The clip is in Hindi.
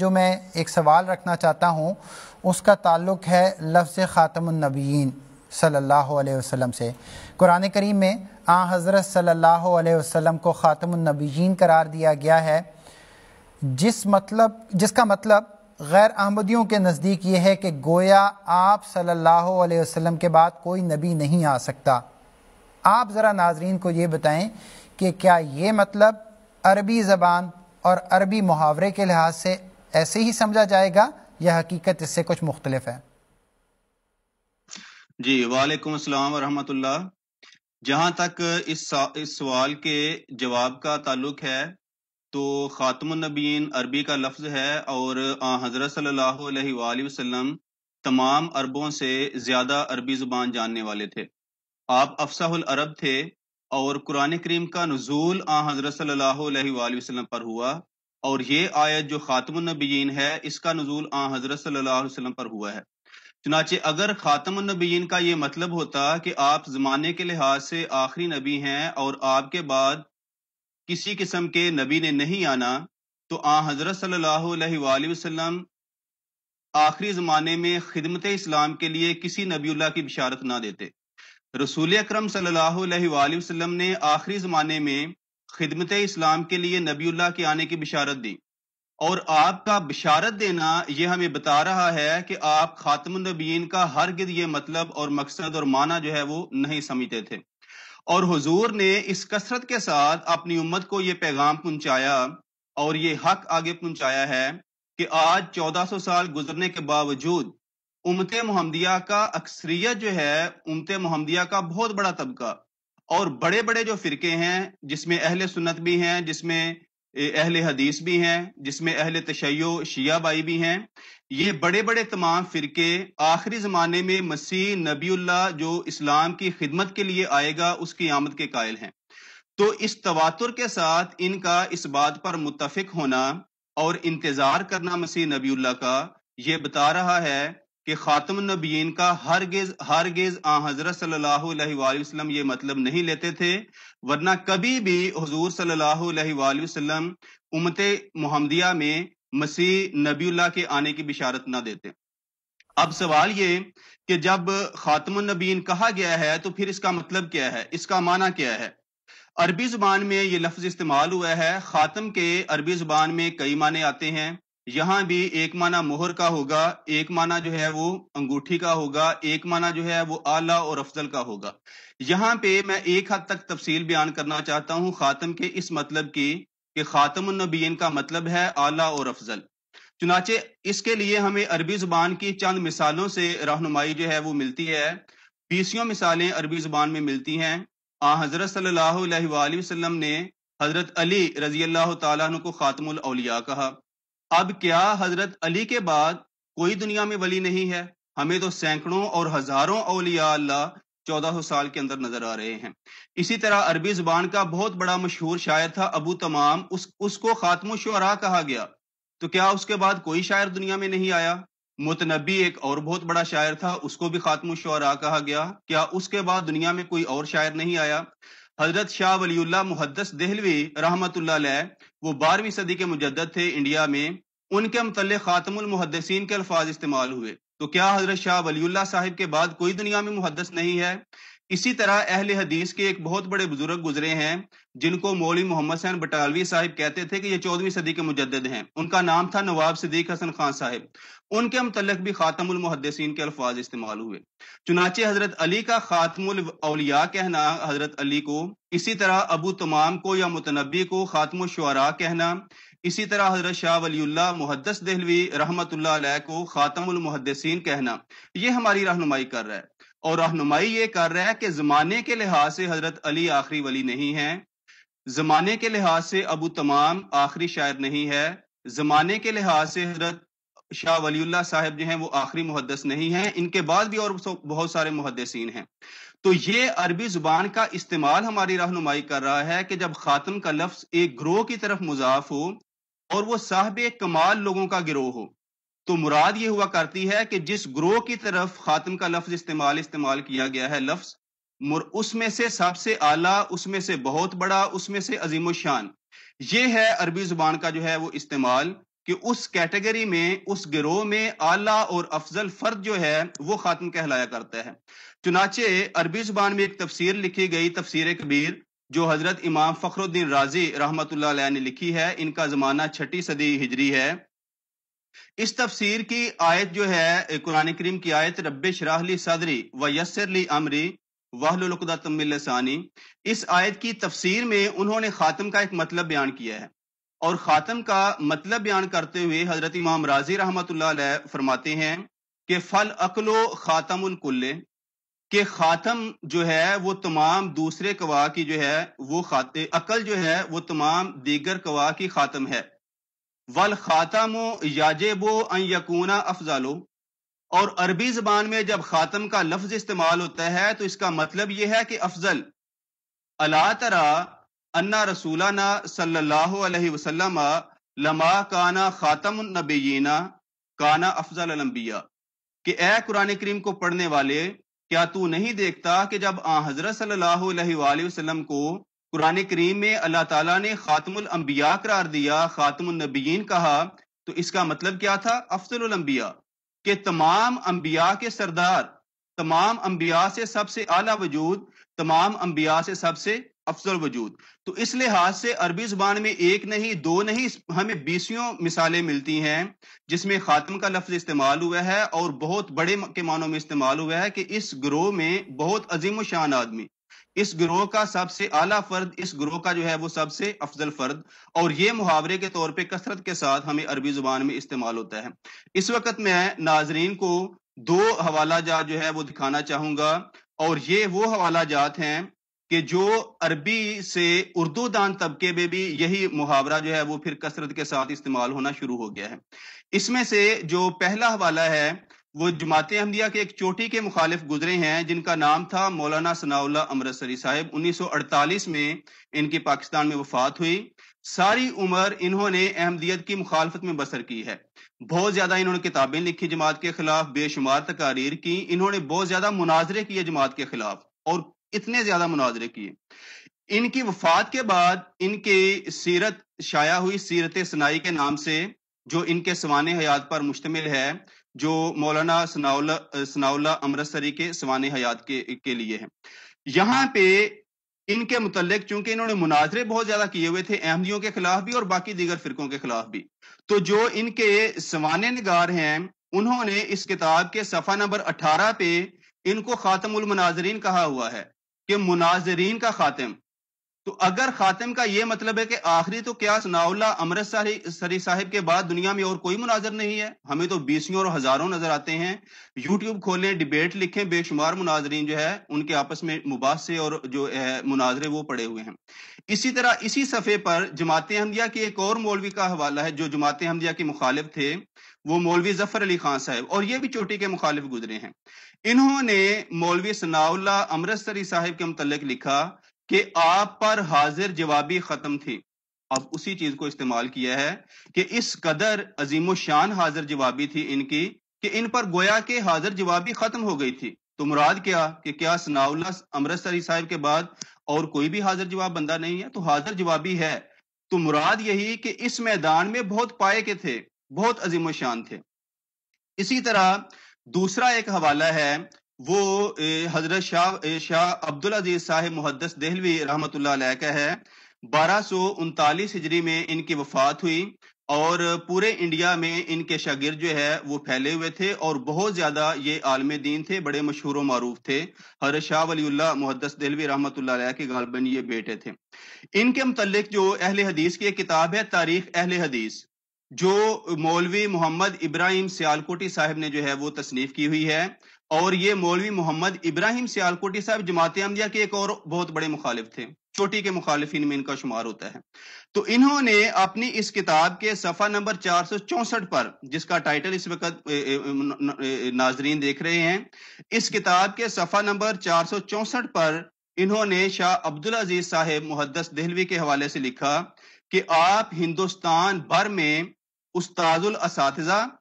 जो मैं एक सवाल रखना चाहता हूँ उसका ताल्लुक़ है लफ्ज़ ख़ातमनबीन सल्लल्लाहु अलैहि वसल्लम से कुरान करीम में आ हज़रत सल्लल्लाहु अलैहि वसल्लम को ख़ातमनबीन करार दिया गया है जिस मतलब जिसका मतलब गैर अहमदियों के नज़दीक ये है कि गोया आप सल्लल्लाहु अलैहि वसल्लम के बाद कोई नबी नहीं आ सकता आप ज़रा नाजरीन को ये बताएं कि क्या ये मतलब अरबी ज़बान और अरबी मुहावरे के लिहाज से ऐसे ही समझा जाएगा यह हकीकत इससे कुछ मुख्तलिफ है जी वालेकुम अस्सलाम वरहमतुल्ला जहां तक इस इस सवाल के जवाब का ताल्लुक है तो ख़ातमनबीन अरबी का लफ्ज़ है और हज़रत सल्लल्लाहु अलैहि वसल्लम तमाम अरबों से ज़्यादा अरबी ज़ुबान जानने वाले थे आप अफसाहुल अरब थे और कुरान करीम का नजूल आ हज़रत सल्लल्लाहु अलैहि वसल्लम पर हुआ और ये आयत जो नबीन है इसका नजूल आ हजरत सल्लाम पर हुआ है चुनाचे अगर नबीन का ये मतलब होता कि आप ज़माने के लिहाज से आखिरी नबी हैं और आपके बाद किसी किस्म के नबी ने नहीं आना तो आ हजरत सल्लल्लाहु अलैहि आखिरी ज़माने में खिदमत इस्लाम के लिए किसी नबीला की बिशारत ना देते रसूल अक्रम सल्लल्लाहु वसलम ने आखिरी ज़माने में खिदमत इस्लाम के लिए नबील्ला के आने की बिशारत दी और आपका बिशारत देना यह हमें बता रहा है कि आप खातमनबीन का हर गिद ये मतलब और मकसद और माना जो है वो नहीं समझते थे और हजूर ने इस कसरत के साथ अपनी उम्मत को ये पैगाम पहुंचाया और ये हक आगे पहुंचाया है कि आज 1400 साल गुजरने के बावजूद उमत मोहम्मदिया का अक्सरियत जो है उमत मोहम्मदिया का बहुत बड़ा तबका और बड़े बड़े जो फिरके हैं जिसमें अहल सुन्नत भी हैं जिसमें अहल हदीस भी हैं जिसमें अहल तशैयो शिया बाई भी हैं ये बड़े बड़े तमाम फिरके आखिरी ज़माने में मसीह नबील्ला जो इस्लाम की खिदमत के लिए आएगा उसकी आमद के कायल हैं तो इस तवातुर के साथ इनका इस बात पर मुतफिक होना और इंतज़ार करना मसीह नबील्ला का ये बता रहा है कि ख़ातम नबीन का हर गेज आ हज़रत सल्लाम ये मतलब नहीं लेते थे वरना कभी भी हजूर सल्लाम उमत मुहमदिया में मसीह नबीला के आने की बिशारत ना देते अब सवाल ये कि जब ख़ातम नबीन कहा गया है तो फिर इसका मतलब क्या है इसका माना क्या है अरबी ज़ुबान में ये लफ्ज़ इस्तेमाल हुआ है ख़ातम के अरबी ज़ुबान में कई माने आते हैं यहाँ भी एक माना मोहर का होगा एक माना जो है वो अंगूठी का होगा एक माना जो है वो आला और अफजल का होगा यहां पे मैं एक हद तक तफसील बयान करना चाहता हूँ खातम के इस मतलब की कि खातमनबीन का मतलब है आला और अफजल चुनाचे इसके लिए हमें अरबी जुबान की चंद मिसालों से रहनुमाई जो है वो मिलती है बीसियों मिसालें अरबी जुबान में मिलती हैं आ हजरत सल्लल्लाहु अलैहि वसल्लम ने हजरत अली रजी अल्लाह तु को खातमुल अलिया कहा अब क्या हजरत अली के बाद कोई दुनिया में वली नहीं है हमें तो सैकड़ों और हजारों अलिया अल्लाह चौदह साल के अंदर नजर आ रहे हैं इसी तरह अरबी जुबान का बहुत बड़ा मशहूर शायर था अबू तमाम उस उसको खात्म शुरा कहा गया तो क्या उसके बाद कोई शायर दुनिया में नहीं आया मुतनबी एक और बहुत बड़ा शायर था उसको भी खात्म शुरा कहा गया क्या उसके बाद दुनिया में कोई और शायर नहीं आया हजरत शाह वली मुहदस दहलवी रहमत वो बारहवीं सदी के मुजद थे इंडिया में उनके मतलब ख़ातमुलमहदसिन के अल्फाज इस्तेमाल हुए तो क्या हजरत शाह वलील्ला साहिब के बाद कोई दुनिया में मुहदस नहीं है इसी तरह अहल हदीस के एक बहुत बड़े बुजुर्ग गुजरे हैं जिनको मौली मोहम्मद सैन बटालवी साहिब कहते थे कि ये चौदहवीं सदी के मुजद हैं उनका नाम था नवाब सदीक हसन खान साहब उनके मतलब भी खातमहदसिन के अल्फाज इस्तेमाल हुए चुनाचे हजरत अली का खात्मलिया कहना हजरत अली को इसी तरह अबू तमाम को या मुतनबी को शुरा कहना इसी तरह हजरत शाह वलील्ला मुहदस दहलवी रहमत को ख़ातमुलमहदसिन कहना ये हमारी रहनुमाई कर रहा है और रहनुमाई ये कर रहा है कि ज़माने के लिहाज से हज़रत अली आखिरी वली नहीं है ज़माने के लिहाज से अबू तमाम आखिरी शायर नहीं है ज़माने के लिहाज से हज़रत शाह वलील साहब जो हैं वो आखिरी मुहदस नहीं है इनके बाद भी और बहुत सारे मुहदसिन हैं तो ये अरबी जुबान का इस्तेमाल हमारी रहनुमाई कर रहा है कि जब खातम का लफ्ज एक ग्रोह की तरफ मुजाफ हो और वो साहब कमाल लोगों का गिरोह हो तो मुराद ये हुआ करती है कि जिस ग्रोह की तरफ खातम का लफ्ज इस्तेमाल इस्तेमाल किया गया है लफ्ज उसमें से सबसे आला उसमें से बहुत बड़ा उसमें से अजीम शान ये है अरबी जुबान का जो है वो इस्तेमाल कि उस कैटेगरी में उस गिरोह में आला और अफजल फर्द जो है वो खात्म कहलाया करता है चुनाचे अरबी जुबान में एक तफसीर लिखी गई तफसीर कबीर जो हजरत इमाम फखरुद्दीन राजी रहमत ने लिखी है इनका जमाना छठी सदी हिजरी है इस तफसीर की आयत जो है कुरान करीम की आयत रब शराहली सदरी व यसरली अमरी वाहलानी इस आयत की तफसीर में उन्होंने खातम का एक मतलब बयान किया है और खातम का मतलब बयान करते हुए हजरत इमाम राजी रहमत फरमाते हैं कि फल अकलो खातम कि खातम जो है वो तमाम दूसरे कवा की जो है वो खाते अकल जो है वो तमाम दीगर कवा की खातम है वल खातम याजेबो अकूना अफजालो और अरबी जबान में जब खातम का लफ्ज इस्तेमाल होता है तो इसका मतलब यह है कि अफजल अला तरा अन्ना रसूलाना सल्लल्लाहु अलैहि वसल्लम लमा काना खातम नबीना काना अफजल अलम्बिया कि ए कुरान करीम को पढ़ने वाले क्या तू नहीं देखता कि जब आ हजरत सल्लाम को कुरान करीम में अल्लाह तला ने खातमुल करार दिया खातमुल कहा तो इसका मतलब क्या था अफजल के तमाम अम्बिया के सरदार तमाम अम्बिया से सबसे आला वजूद तमाम अम्बिया से सबसे अफजल वजूद तो इस लिहाज से अरबी जुबान में एक नहीं दो नहीं हमें बीसियों मिसालें मिलती हैं जिसमें खात्म का लफ्ज इस्तेमाल हुआ है और बहुत बड़े के मानों में इस्तेमाल हुआ है कि इस ग्रोह में बहुत अजीम शान आदमी इस ग्रोह का सबसे आला फर्द इस ग्रोह का जो है वो सबसे अफजल फर्द और ये मुहावरे के तौर पर कसरत के साथ हमें अरबी जुबान में इस्तेमाल होता है इस वक्त मैं नाजरीन को दो हवाला जात जो है वो दिखाना चाहूंगा और ये वो हवाला जात हैं कि जो अरबी से उर्दू दान तबके में भी यही मुहावरा जो है वो फिर कसरत के साथ इस्तेमाल होना शुरू हो गया है इसमें से जो पहला हवाला है वो जमात अहमदिया के एक चोटी के मुखालिफ गुजरे हैं जिनका नाम था मौलाना सनाउल्ला अमृतसरी सौ 1948 में इनकी पाकिस्तान में वफात हुई सारी उम्र इन्होंने अहमदियत की मुखालफत में बसर की है बहुत ज़्यादा इन्होंने किताबें लिखी जमात के खिलाफ बेशुमार तकारीर की इन्होंने बहुत ज़्यादा मुनाजरे किए जमात के खिलाफ और इतने ज्यादा मुनाजरे किए इनकी वफात के बाद इनकी सीरत शाया हुई सीरत सनाई के नाम से जो इनके सवान हयात पर मुश्तमिल है जो मौलाना सनाउला सनाउला अमृतसरी के सवान हयात के, के लिए है यहाँ पे इनके मुतलक चूंकि इन्होंने मुनाजरे बहुत ज्यादा किए हुए थे अहमदियों के खिलाफ भी और बाकी दीगर फिरकों के खिलाफ भी तो जो इनके सवान नगार हैं उन्होंने इस किताब के सफा नंबर अठारह पे इनको खातमुल मनाजरीन कहा हुआ है कि मुनाजरीन का खातिम तो अगर खातिम का ये मतलब है कि आखिरी तो क्या सनाउल्ला अमृतसर सरी साहिब के बाद दुनिया में और कोई मुनाजर नहीं है हमें तो बीसियों और हजारों नजर आते हैं यूट्यूब खोलें डिबेट लिखें बेशुमार मुनाजरीन जो है उनके आपस में मुबासे और जो मुनाजरे वो पड़े हुए हैं इसी तरह इसी सफ़े पर जमात हमदिया के एक और मौलवी का हवाला है जो जमात हमदिया के मुखालिफ थे वो मौलवी जफर अली खान साहब और ये भी चोटी के मुखालिफ गुजरे हैं इन्होंने मौलवी सनाउल्ला अमृतसरी साहिब के मुतल लिखा कि आप पर हाजिर जवाबी खत्म थी अब उसी चीज को इस्तेमाल किया है कि इस कदर अजीम शान हाजिर जवाबी थी इनकी कि इन पर गोया के हाजिर जवाबी खत्म हो गई थी तो मुराद क्या कि क्या सनाउल्ला अमृतसरी साहब के बाद और कोई भी हाजिर जवाब बंदा नहीं है तो हाजिर जवाबी है तो मुराद यही कि इस मैदान में बहुत पाए के थे बहुत अजीम शान थे इसी तरह दूसरा एक हवाला है वो हजरत शाह शाह अब्दुल अजीज साहेब मुहदस दहलवी रहमत का है बारह सौ उनतालीस हिजरी में इनकी वफात हुई और पूरे इंडिया में इनके शागिर जो है वो फैले हुए थे और बहुत ज़्यादा ये आलम दीन थे बड़े मशहूर मरूफ थे हर शाह वलील्ला मुहदस दिलवी रहमत के गालबन ये बेटे थे इनके मतलब जो अहल हदीस की एक किताब है तारीख अहल हदीस जो मौलवी मोहम्मद इब्राहिम सियालकोटी साहब ने जो है वो तसनीफ की हुई है और ये मौलवी मोहम्मद इब्राहिम सियालकोटी साहब जमात अमदिया के एक और बहुत बड़े मुखालिफ थे चोटी के मुखालिफ इनमें इनका शुमार होता है तो इन्होंने अपनी इस किताब के सफा नंबर चार सौ चौसठ पर जिसका टाइटल इस वक्त नाजरीन देख रहे हैं इस किताब के सफा नंबर चार सौ चौसठ पर इन्होंने शाह अब्दुल अजीज साहेब मुहदस दहलवी के हवाले से लिखा कि आप हिंदुस्तान भर में उस्ताजुल